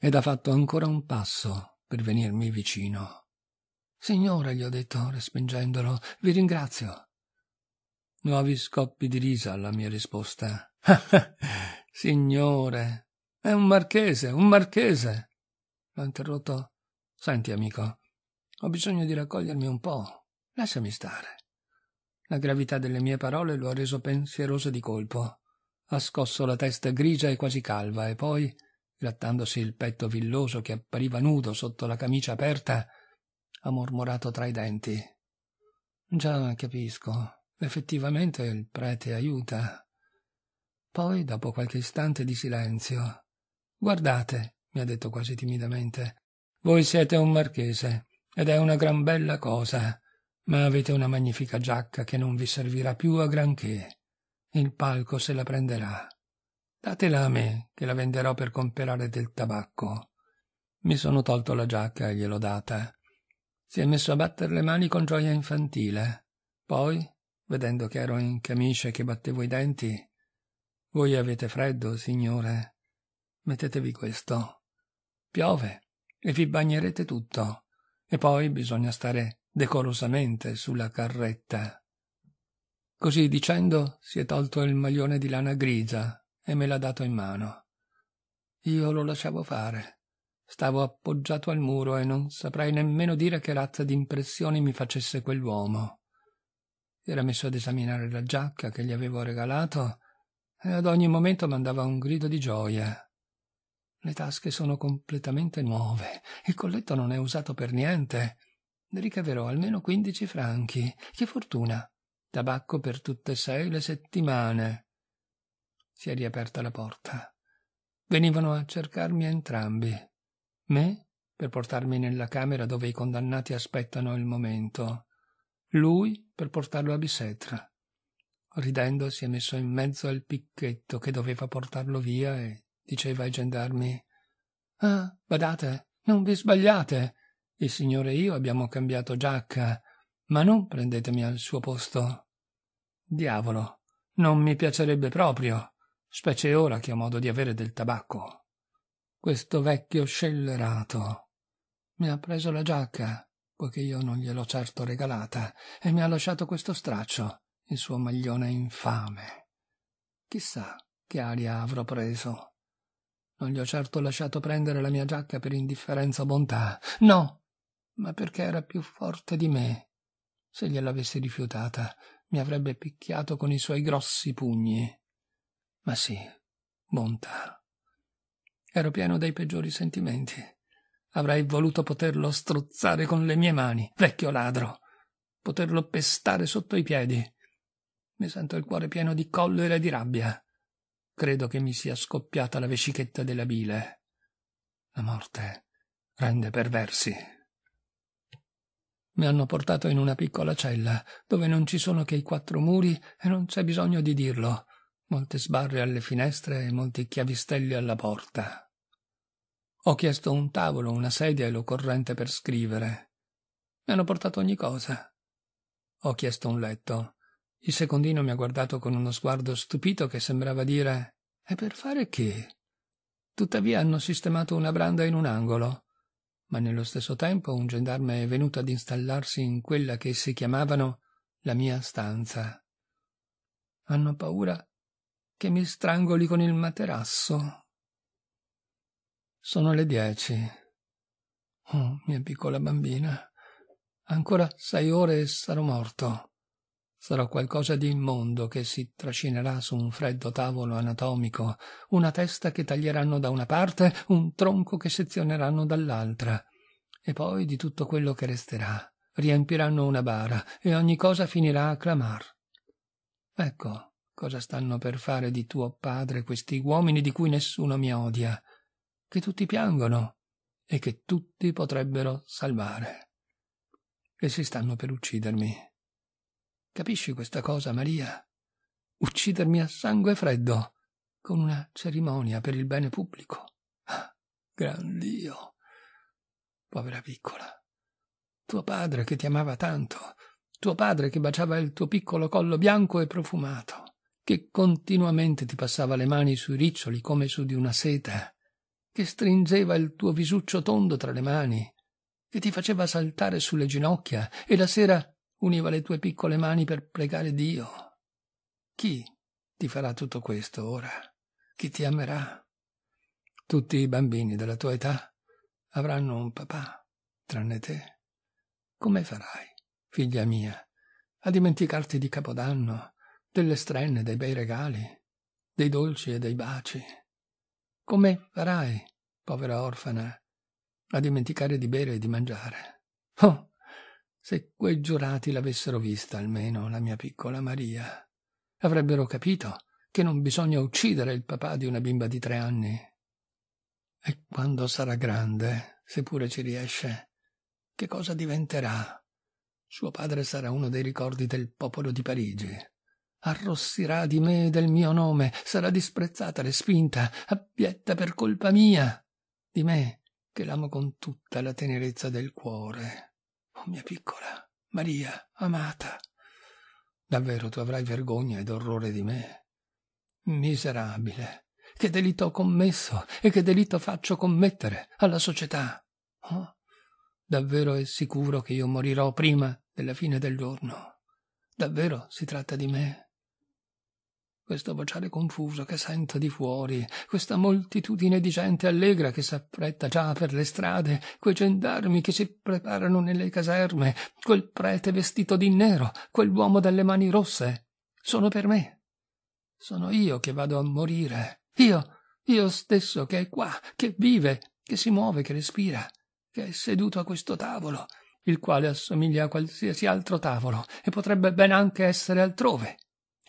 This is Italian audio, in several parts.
ed ha fatto ancora un passo per venirmi vicino. Signore, gli ho detto, respingendolo, vi ringrazio. Nuovi scoppi di risa alla mia risposta. Signore, è un marchese, un marchese. L'ho interrotto. Senti, amico, ho bisogno di raccogliermi un po'. Lasciami stare. La gravità delle mie parole lo ha reso pensieroso di colpo. Ha scosso la testa grigia e quasi calva e poi grattandosi il petto villoso che appariva nudo sotto la camicia aperta, ha mormorato tra i denti. Già capisco, effettivamente il prete aiuta. Poi, dopo qualche istante di silenzio, guardate, mi ha detto quasi timidamente, voi siete un marchese ed è una gran bella cosa, ma avete una magnifica giacca che non vi servirà più a granché. Il palco se la prenderà. Datela a me, che la venderò per comprare del tabacco. Mi sono tolto la giacca e gliel'ho data. Si è messo a batter le mani con gioia infantile. Poi, vedendo che ero in camicia e che battevo i denti, voi avete freddo, signore. Mettetevi questo. Piove e vi bagnerete tutto. E poi bisogna stare decorosamente sulla carretta. Così dicendo, si è tolto il maglione di lana grigia, e me l'ha dato in mano. Io lo lasciavo fare. Stavo appoggiato al muro e non saprei nemmeno dire che razza di impressioni mi facesse quell'uomo. Era messo ad esaminare la giacca che gli avevo regalato e ad ogni momento mandava un grido di gioia. Le tasche sono completamente nuove, il colletto non è usato per niente. Ne Ricaverò almeno quindici franchi. Che fortuna! Tabacco per tutte e sei le settimane si è riaperta la porta. Venivano a cercarmi entrambi. Me, per portarmi nella camera dove i condannati aspettano il momento. Lui, per portarlo a Bisetra. Ridendo si è messo in mezzo al picchetto che doveva portarlo via e diceva ai gendarmi «Ah, badate, non vi sbagliate. Il signore e io abbiamo cambiato giacca, ma non prendetemi al suo posto». Diavolo, non mi piacerebbe proprio specie ora che ho modo di avere del tabacco. Questo vecchio scellerato mi ha preso la giacca, poiché io non gliel'ho certo regalata, e mi ha lasciato questo straccio, il suo maglione infame. Chissà che aria avrò preso. Non gli ho certo lasciato prendere la mia giacca per indifferenza o bontà. No, ma perché era più forte di me. Se gliel'avessi rifiutata, mi avrebbe picchiato con i suoi grossi pugni. Ma sì, bontà. Ero pieno dei peggiori sentimenti. Avrei voluto poterlo strozzare con le mie mani, vecchio ladro, poterlo pestare sotto i piedi. Mi sento il cuore pieno di collera e di rabbia. Credo che mi sia scoppiata la vescichetta della bile. La morte rende perversi. Mi hanno portato in una piccola cella, dove non ci sono che i quattro muri e non c'è bisogno di dirlo molte sbarre alle finestre e molti chiavistelli alla porta. Ho chiesto un tavolo, una sedia e l'occorrente per scrivere. Mi hanno portato ogni cosa. Ho chiesto un letto. Il secondino mi ha guardato con uno sguardo stupito che sembrava dire «E per fare che?» Tuttavia hanno sistemato una branda in un angolo, ma nello stesso tempo un gendarme è venuto ad installarsi in quella che si chiamavano la mia stanza. Hanno paura che mi strangoli con il materasso. Sono le dieci. Oh, mia piccola bambina, ancora sei ore e sarò morto. Sarò qualcosa di immondo che si trascinerà su un freddo tavolo anatomico, una testa che taglieranno da una parte, un tronco che sezioneranno dall'altra. E poi di tutto quello che resterà riempiranno una bara e ogni cosa finirà a clamar. Ecco, Cosa stanno per fare di tuo padre questi uomini di cui nessuno mi odia, che tutti piangono e che tutti potrebbero salvare? Che si stanno per uccidermi. Capisci questa cosa, Maria? Uccidermi a sangue freddo, con una cerimonia per il bene pubblico. Ah, gran Dio! Povera piccola. Tuo padre che ti amava tanto, tuo padre che baciava il tuo piccolo collo bianco e profumato che continuamente ti passava le mani sui riccioli come su di una seta, che stringeva il tuo visuccio tondo tra le mani, che ti faceva saltare sulle ginocchia e la sera univa le tue piccole mani per pregare Dio. Chi ti farà tutto questo ora? Chi ti amerà? Tutti i bambini della tua età avranno un papà, tranne te. Come farai, figlia mia, a dimenticarti di Capodanno, delle strenne, dei bei regali, dei dolci e dei baci. Come farai, povera orfana, a dimenticare di bere e di mangiare? Oh, se quei giurati l'avessero vista almeno la mia piccola Maria, avrebbero capito che non bisogna uccidere il papà di una bimba di tre anni. E quando sarà grande, seppure ci riesce, che cosa diventerà? Suo padre sarà uno dei ricordi del popolo di Parigi arrossirà di me e del mio nome, sarà disprezzata, respinta, abietta per colpa mia, di me che l'amo con tutta la tenerezza del cuore. Oh mia piccola, Maria, amata, davvero tu avrai vergogna ed orrore di me. Miserabile, che delitto ho commesso e che delitto faccio commettere alla società. Oh, davvero è sicuro che io morirò prima della fine del giorno. Davvero si tratta di me? questo vociare confuso che sento di fuori, questa moltitudine di gente allegra che s'appretta già per le strade, quei gendarmi che si preparano nelle caserme, quel prete vestito di nero, quell'uomo dalle mani rosse. Sono per me. Sono io che vado a morire. Io, io stesso che è qua, che vive, che si muove, che respira, che è seduto a questo tavolo, il quale assomiglia a qualsiasi altro tavolo e potrebbe ben anche essere altrove.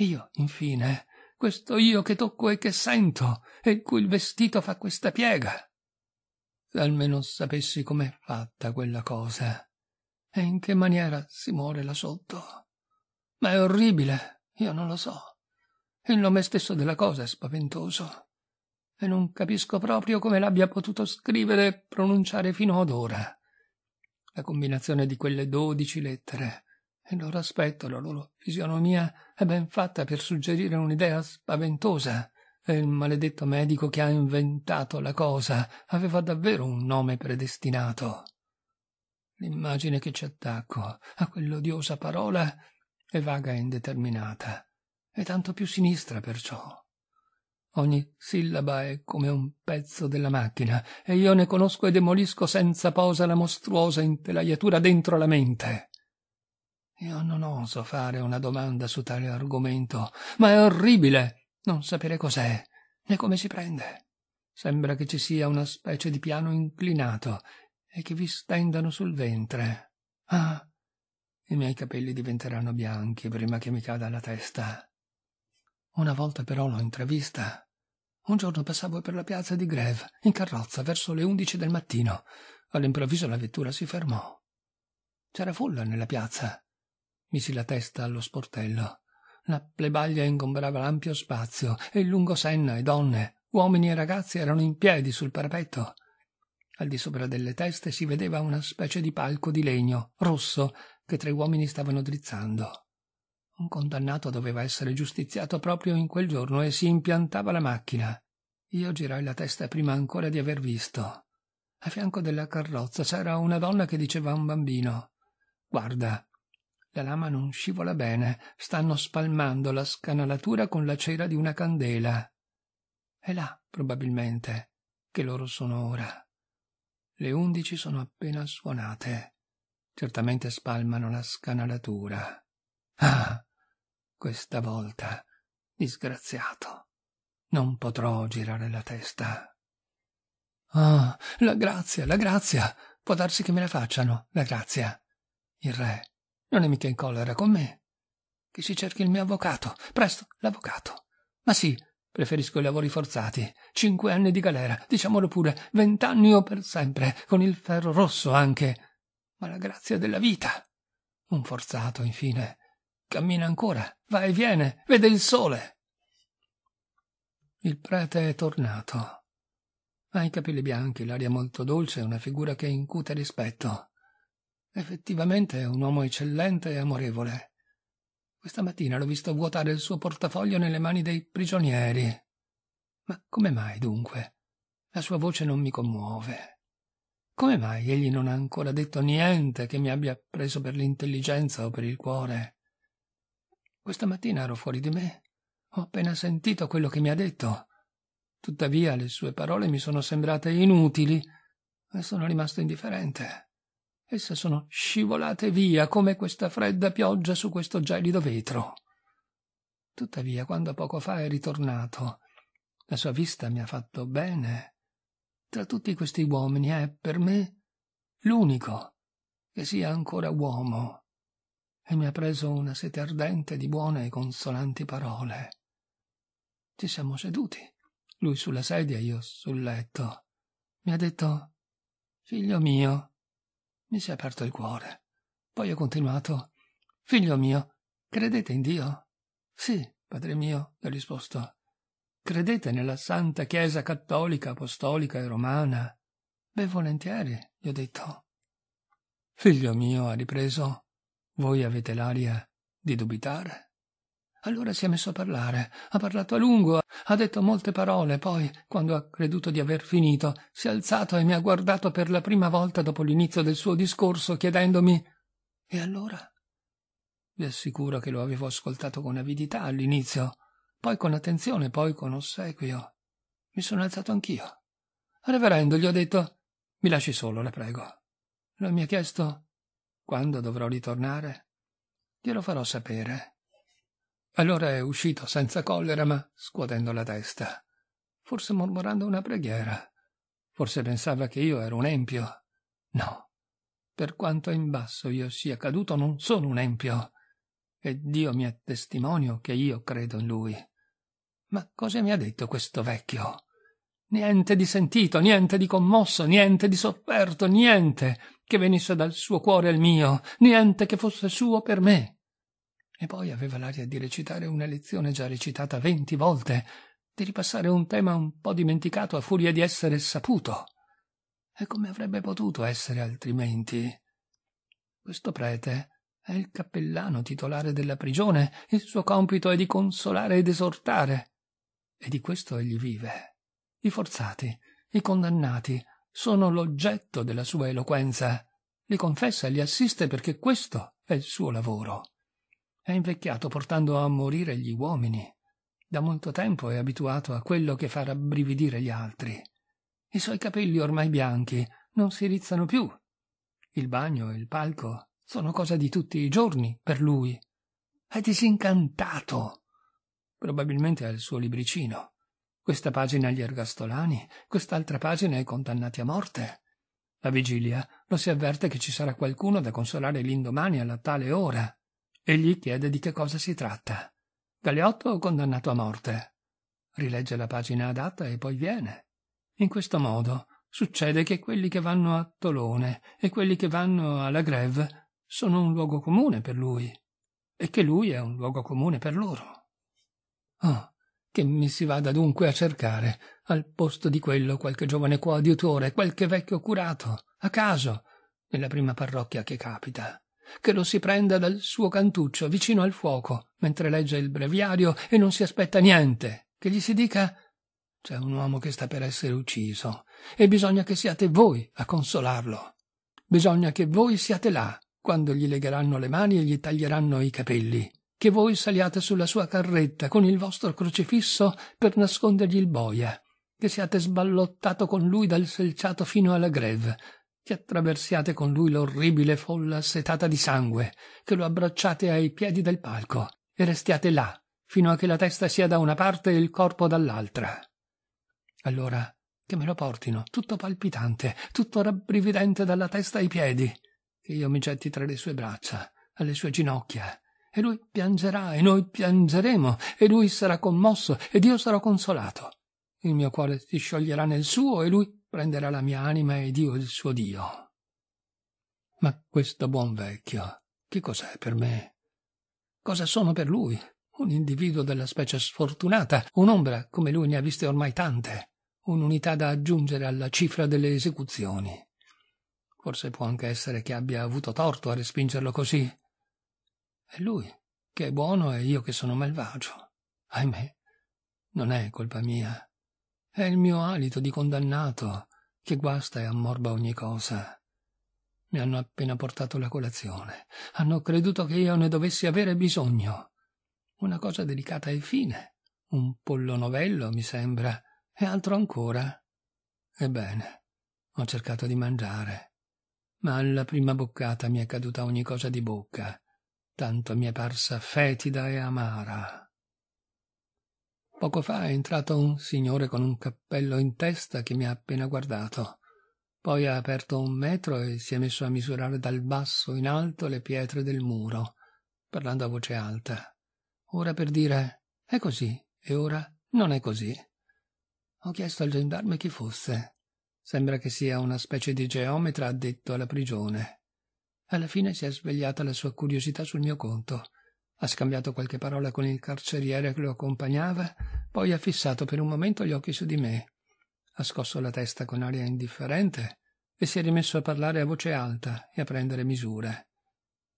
Io, infine, questo io che tocco e che sento, e cui il vestito fa questa piega. Se almeno sapessi com'è fatta quella cosa, e in che maniera si muore là sotto. Ma è orribile, io non lo so. Il nome stesso della cosa è spaventoso, e non capisco proprio come l'abbia potuto scrivere e pronunciare fino ad ora. La combinazione di quelle dodici lettere, il loro aspetto, la loro fisionomia è ben fatta per suggerire un'idea spaventosa. E il maledetto medico che ha inventato la cosa aveva davvero un nome predestinato. L'immagine che ci attacco a quell'odiosa parola è vaga e indeterminata, e tanto più sinistra perciò. Ogni sillaba è come un pezzo della macchina, e io ne conosco e demolisco senza posa la mostruosa intelaiatura dentro la mente. Io non oso fare una domanda su tale argomento, ma è orribile non sapere cos'è né come si prende. Sembra che ci sia una specie di piano inclinato e che vi stendano sul ventre. Ah, i miei capelli diventeranno bianchi prima che mi cada la testa. Una volta però l'ho intravista. Un giorno passavo per la piazza di Greve, in carrozza, verso le undici del mattino. All'improvviso la vettura si fermò. C'era folla nella piazza. Misi la testa allo sportello. La plebaglia ingombrava l'ampio spazio e il lungo senna e donne, uomini e ragazzi erano in piedi sul parapetto. Al di sopra delle teste si vedeva una specie di palco di legno, rosso, che tre uomini stavano drizzando. Un condannato doveva essere giustiziato proprio in quel giorno e si impiantava la macchina. Io girai la testa prima ancora di aver visto. A fianco della carrozza c'era una donna che diceva a un bambino Guarda, la lama non scivola bene, stanno spalmando la scanalatura con la cera di una candela. È là, probabilmente, che loro sono ora. Le undici sono appena suonate. Certamente spalmano la scanalatura. Ah, questa volta, disgraziato, non potrò girare la testa. Ah, la grazia, la grazia. Può darsi che me la facciano, la grazia. Il re non è mica in collera con me. Che si cerchi il mio avvocato. Presto, l'avvocato. Ma sì, preferisco i lavori forzati. Cinque anni di galera, diciamolo pure, vent'anni o per sempre, con il ferro rosso anche. Ma la grazia della vita. Un forzato, infine. Cammina ancora, va e viene, vede il sole. Il prete è tornato. Ha i capelli bianchi, l'aria molto dolce, una figura che incute rispetto. Effettivamente è un uomo eccellente e amorevole. Questa mattina l'ho visto vuotare il suo portafoglio nelle mani dei prigionieri. Ma come mai, dunque? La sua voce non mi commuove. Come mai egli non ha ancora detto niente che mi abbia preso per l'intelligenza o per il cuore? Questa mattina ero fuori di me. Ho appena sentito quello che mi ha detto. Tuttavia le sue parole mi sono sembrate inutili e sono rimasto indifferente. Esse sono scivolate via come questa fredda pioggia su questo gelido vetro. Tuttavia, quando poco fa è ritornato, la sua vista mi ha fatto bene. Tra tutti questi uomini è, per me, l'unico che sia ancora uomo, e mi ha preso una sete ardente di buone e consolanti parole. Ci siamo seduti, lui sulla sedia, io sul letto. Mi ha detto Figlio mio, mi si è aperto il cuore. Poi ho continuato. Figlio mio, credete in Dio? Sì, padre mio, ho risposto. Credete nella Santa Chiesa Cattolica, Apostolica e Romana? Beh, volentieri, gli ho detto. Figlio mio, ha ripreso, voi avete l'aria di dubitare. Allora si è messo a parlare, ha parlato a lungo, ha detto molte parole, poi, quando ha creduto di aver finito, si è alzato e mi ha guardato per la prima volta dopo l'inizio del suo discorso, chiedendomi E allora? Vi assicuro che lo avevo ascoltato con avidità all'inizio, poi con attenzione, poi con ossequio. Mi sono alzato anch'io. Reverendo, gli ho detto Mi lasci solo, la prego. Lo mi ha chiesto Quando dovrò ritornare? Glielo farò sapere allora è uscito senza collera, ma scuotendo la testa, forse mormorando una preghiera. Forse pensava che io ero un empio. No, per quanto in basso io sia caduto, non sono un empio. E Dio mi è testimonio che io credo in lui. Ma cosa mi ha detto questo vecchio? Niente di sentito, niente di commosso, niente di sofferto, niente che venisse dal suo cuore al mio, niente che fosse suo per me. E poi aveva l'aria di recitare una lezione già recitata venti volte, di ripassare un tema un po' dimenticato a furia di essere saputo. E come avrebbe potuto essere altrimenti? Questo prete è il cappellano titolare della prigione, il suo compito è di consolare ed esortare. E di questo egli vive. I forzati, i condannati, sono l'oggetto della sua eloquenza. Li confessa e li assiste perché questo è il suo lavoro. È invecchiato portando a morire gli uomini. Da molto tempo è abituato a quello che fa rabbrividire gli altri. I suoi capelli ormai bianchi non si rizzano più. Il bagno e il palco sono cosa di tutti i giorni per lui. È disincantato. Probabilmente ha il suo libricino. Questa pagina agli ergastolani, quest'altra pagina ai condannati a morte. La vigilia lo si avverte che ci sarà qualcuno da consolare l'indomani alla tale ora e gli chiede di che cosa si tratta. Galeotto condannato a morte. Rilegge la pagina adatta e poi viene. In questo modo succede che quelli che vanno a Tolone e quelli che vanno alla Grève sono un luogo comune per lui e che lui è un luogo comune per loro. Oh, che mi si vada dunque a cercare al posto di quello qualche giovane coadiutore, qualche vecchio curato, a caso, nella prima parrocchia che capita che lo si prenda dal suo cantuccio vicino al fuoco mentre legge il breviario e non si aspetta niente, che gli si dica c'è un uomo che sta per essere ucciso e bisogna che siate voi a consolarlo. Bisogna che voi siate là quando gli legheranno le mani e gli taglieranno i capelli, che voi saliate sulla sua carretta con il vostro crocifisso per nascondergli il boia, che siate sballottato con lui dal selciato fino alla greve, che attraversiate con lui l'orribile folla assetata di sangue, che lo abbracciate ai piedi del palco e restiate là fino a che la testa sia da una parte e il corpo dall'altra. Allora che me lo portino, tutto palpitante, tutto rabbrividente dalla testa ai piedi, che io mi getti tra le sue braccia, alle sue ginocchia, e lui piangerà, e noi piangeremo, e lui sarà commosso, ed io sarò consolato. Il mio cuore si scioglierà nel suo, e lui prenderà la mia anima e Dio il suo Dio. Ma questo buon vecchio, che cos'è per me? Cosa sono per lui? Un individuo della specie sfortunata, un'ombra come lui ne ha viste ormai tante, un'unità da aggiungere alla cifra delle esecuzioni. Forse può anche essere che abbia avuto torto a respingerlo così. È lui che è buono e io che sono malvagio. Ahimè, non è colpa mia. È il mio alito di condannato che guasta e ammorba ogni cosa. Mi hanno appena portato la colazione. Hanno creduto che io ne dovessi avere bisogno. Una cosa delicata e fine. Un pollo novello, mi sembra, e altro ancora. Ebbene, ho cercato di mangiare. Ma alla prima boccata mi è caduta ogni cosa di bocca, tanto mi è parsa fetida e amara. Poco fa è entrato un signore con un cappello in testa che mi ha appena guardato. Poi ha aperto un metro e si è messo a misurare dal basso in alto le pietre del muro, parlando a voce alta. Ora per dire è così e ora non è così. Ho chiesto al gendarme chi fosse. Sembra che sia una specie di geometra addetto alla prigione. Alla fine si è svegliata la sua curiosità sul mio conto ha scambiato qualche parola con il carceriere che lo accompagnava, poi ha fissato per un momento gli occhi su di me. Ha scosso la testa con aria indifferente e si è rimesso a parlare a voce alta e a prendere misure.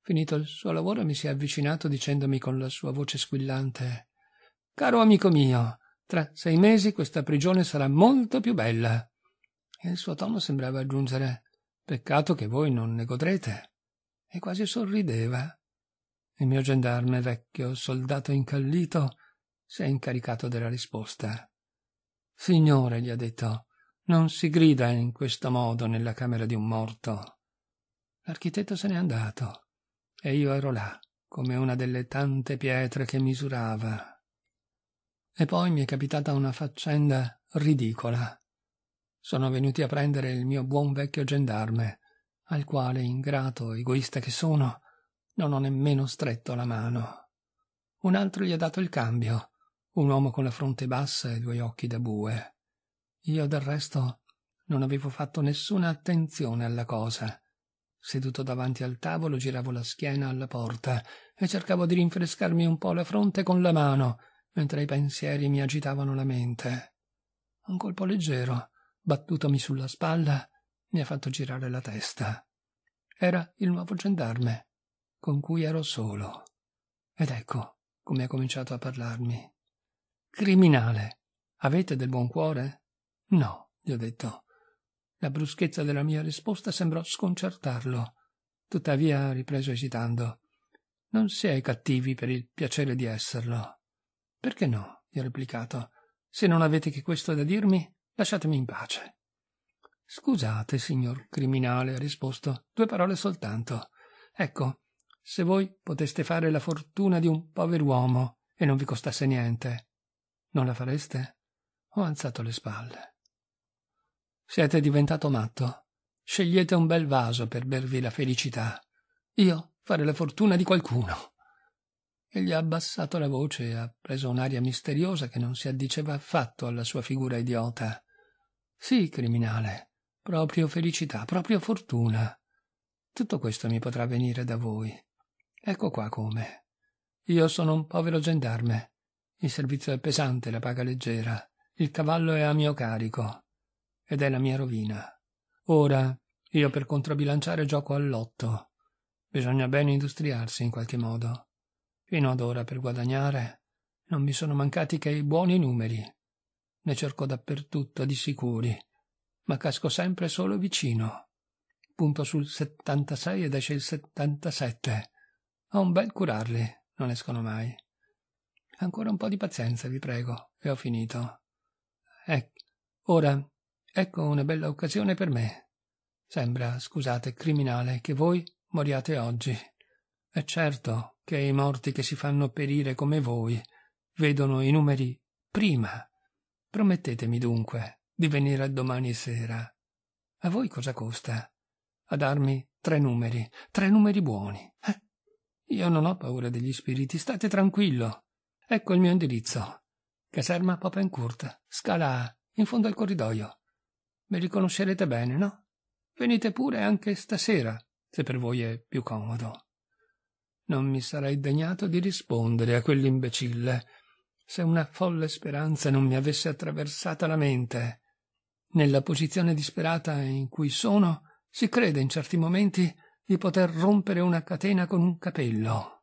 Finito il suo lavoro mi si è avvicinato dicendomi con la sua voce squillante Caro amico mio, tra sei mesi questa prigione sarà molto più bella. E il suo tono sembrava aggiungere Peccato che voi non ne godrete. E quasi sorrideva. Il mio gendarme vecchio, soldato incallito, si è incaricato della risposta. Signore, gli ha detto, non si grida in questo modo nella camera di un morto. L'architetto se n'è andato e io ero là, come una delle tante pietre che misurava. E poi mi è capitata una faccenda ridicola. Sono venuti a prendere il mio buon vecchio gendarme, al quale, ingrato, egoista che sono, non ho nemmeno stretto la mano. Un altro gli ha dato il cambio, un uomo con la fronte bassa e due occhi da bue. Io del resto non avevo fatto nessuna attenzione alla cosa. Seduto davanti al tavolo giravo la schiena alla porta e cercavo di rinfrescarmi un po' la fronte con la mano, mentre i pensieri mi agitavano la mente. Un colpo leggero, battutomi sulla spalla, mi ha fatto girare la testa. Era il nuovo gendarme con cui ero solo. Ed ecco come ha cominciato a parlarmi. Criminale, avete del buon cuore? No, gli ho detto. La bruschezza della mia risposta sembrò sconcertarlo. Tuttavia ha ripreso esitando. Non siete cattivi per il piacere di esserlo. Perché no? gli ho replicato. Se non avete che questo da dirmi, lasciatemi in pace. Scusate, signor criminale, ha risposto, due parole soltanto. Ecco, se voi poteste fare la fortuna di un pover'uomo e non vi costasse niente, non la fareste? Ho alzato le spalle. Siete diventato matto. Scegliete un bel vaso per bervi la felicità. Io fare la fortuna di qualcuno. Egli ha abbassato la voce e ha preso un'aria misteriosa che non si addiceva affatto alla sua figura idiota. Sì, criminale, proprio felicità, proprio fortuna. Tutto questo mi potrà venire da voi. Ecco qua come. Io sono un povero gendarme. Il servizio è pesante, la paga leggera. Il cavallo è a mio carico. Ed è la mia rovina. Ora, io per controbilanciare gioco al lotto. Bisogna ben industriarsi in qualche modo. Fino ad ora per guadagnare non mi sono mancati che i buoni numeri. Ne cerco dappertutto, di sicuri, ma casco sempre solo vicino. Punto sul 76 ed esce il 77. Ho un bel curarli, non escono mai. Ancora un po' di pazienza, vi prego, e ho finito. Ec- ora, ecco una bella occasione per me. Sembra, scusate, criminale, che voi moriate oggi. È certo che i morti che si fanno perire come voi vedono i numeri prima. Promettetemi dunque di venire domani sera. A voi cosa costa? A darmi tre numeri, tre numeri buoni. Eh? Io non ho paura degli spiriti, state tranquillo. Ecco il mio indirizzo. Caserma Papencourt, scala A, in fondo al corridoio. Mi riconoscerete bene, no? Venite pure anche stasera, se per voi è più comodo. Non mi sarei degnato di rispondere a quell'imbecille, se una folle speranza non mi avesse attraversata la mente. Nella posizione disperata in cui sono, si crede in certi momenti di poter rompere una catena con un capello.